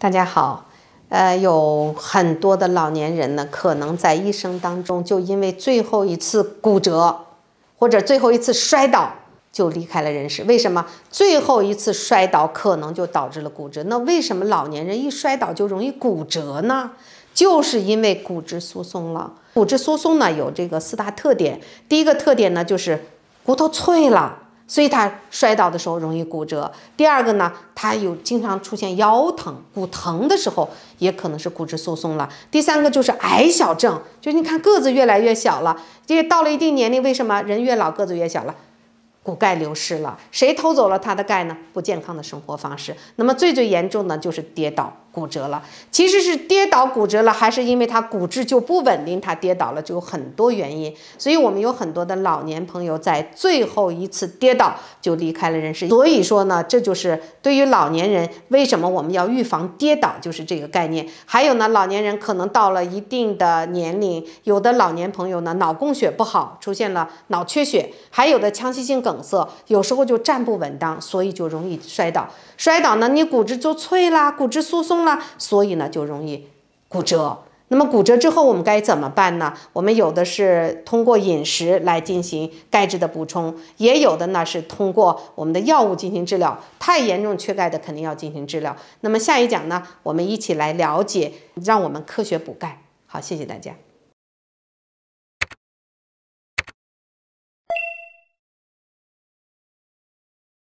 大家好，呃，有很多的老年人呢，可能在一生当中就因为最后一次骨折或者最后一次摔倒就离开了人世。为什么最后一次摔倒可能就导致了骨折？那为什么老年人一摔倒就容易骨折呢？就是因为骨质疏松了。骨质疏松呢有这个四大特点，第一个特点呢就是骨头脆了。所以他摔倒的时候容易骨折。第二个呢，他有经常出现腰疼、骨疼的时候，也可能是骨质疏松了。第三个就是矮小症，就是你看个子越来越小了。这到了一定年龄，为什么人越老个子越小了？骨钙流失了，谁偷走了他的钙呢？不健康的生活方式。那么最最严重的就是跌倒。骨折了，其实是跌倒骨折了，还是因为他骨质就不稳定，他跌倒了就有很多原因。所以我们有很多的老年朋友在最后一次跌倒就离开了人世。所以说呢，这就是对于老年人为什么我们要预防跌倒，就是这个概念。还有呢，老年人可能到了一定的年龄，有的老年朋友呢，脑供血不好，出现了脑缺血，还有的腔隙性梗塞，有时候就站不稳当，所以就容易摔倒。摔倒呢，你骨质就脆啦，骨质疏松啦。所以呢，就容易骨折。那么骨折之后，我们该怎么办呢？我们有的是通过饮食来进行钙质的补充，也有的呢是通过我们的药物进行治疗。太严重缺钙的，肯定要进行治疗。那么下一讲呢，我们一起来了解，让我们科学补钙。好，谢谢大家。